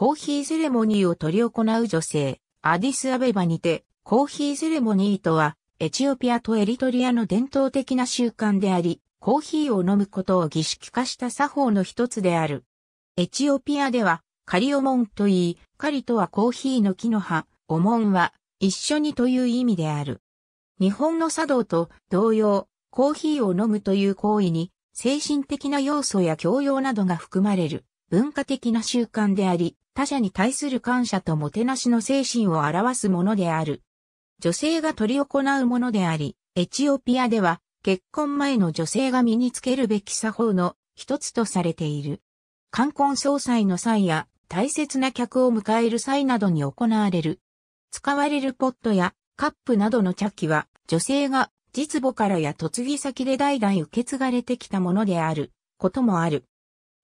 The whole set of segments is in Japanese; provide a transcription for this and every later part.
コーヒーセレモニーを取り行う女性、アディスアベバにて、コーヒーセレモニーとは、エチオピアとエリトリアの伝統的な習慣であり、コーヒーを飲むことを儀式化した作法の一つである。エチオピアでは、カリオモンといい、カリとはコーヒーの木の葉、オモンは一緒にという意味である。日本の茶道と同様、コーヒーを飲むという行為に、精神的な要素や教養などが含まれる文化的な習慣であり、他者に対する感謝ともてなしの精神を表すものである。女性が取り行うものであり、エチオピアでは結婚前の女性が身につけるべき作法の一つとされている。冠婚葬祭の際や大切な客を迎える際などに行われる。使われるポットやカップなどの茶器は女性が実母からや嫁ぎ先で代々受け継がれてきたものであることもある。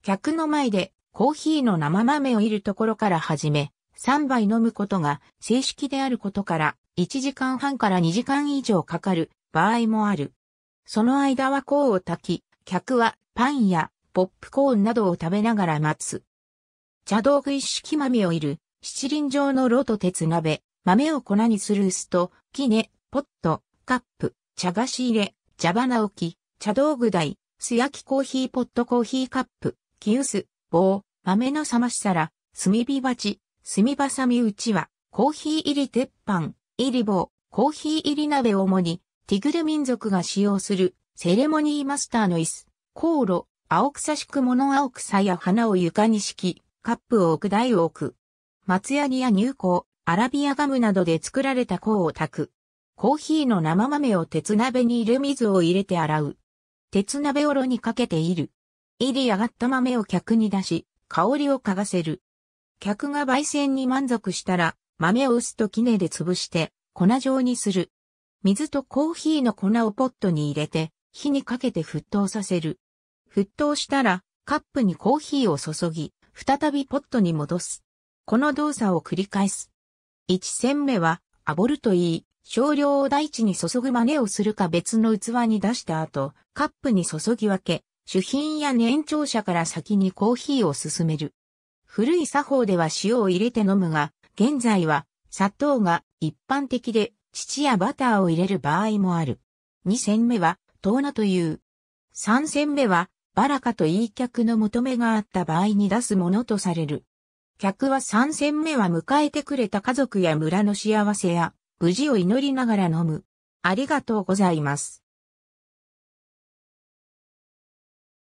客の前でコーヒーの生豆をいるところから始め、3杯飲むことが正式であることから、1時間半から2時間以上かかる場合もある。その間は甲を炊き、客はパンやポップコーンなどを食べながら待つ。茶道具一式豆をいる、七輪状の炉と鉄鍋、豆を粉にする薄と、キネ、ポット、カップ、茶菓子入れ、茶花置き、茶道具台、素焼きコーヒーポットコーヒーカップ、木薄、棒、豆の冷まし皿、炭火鉢、炭ばさみうちわ、コーヒー入り鉄板、入り棒、コーヒー入り鍋を主に、ティグル民族が使用する、セレモニーマスターの椅子、航路、青草敷く物青草や花を床に敷き、カップを置く台を置く。松ヤニや乳香、アラビアガムなどで作られた香を炊く。コーヒーの生豆を鉄鍋に入れ水を入れて洗う。鉄鍋おろにかけている。入り上がった豆を客に出し、香りを嗅がせる。客が焙煎に満足したら、豆を薄と杵で潰して、粉状にする。水とコーヒーの粉をポットに入れて、火にかけて沸騰させる。沸騰したら、カップにコーヒーを注ぎ、再びポットに戻す。この動作を繰り返す。一戦目は、アボるといい、少量を大地に注ぐ真似をするか別の器に出した後、カップに注ぎ分け、主品や年長者から先にコーヒーを勧める。古い作法では塩を入れて飲むが、現在は砂糖が一般的で、乳やバターを入れる場合もある。二戦目は、トーナという。三戦目は、バラカといい客の求めがあった場合に出すものとされる。客は三戦目は迎えてくれた家族や村の幸せや、無事を祈りながら飲む。ありがとうございます。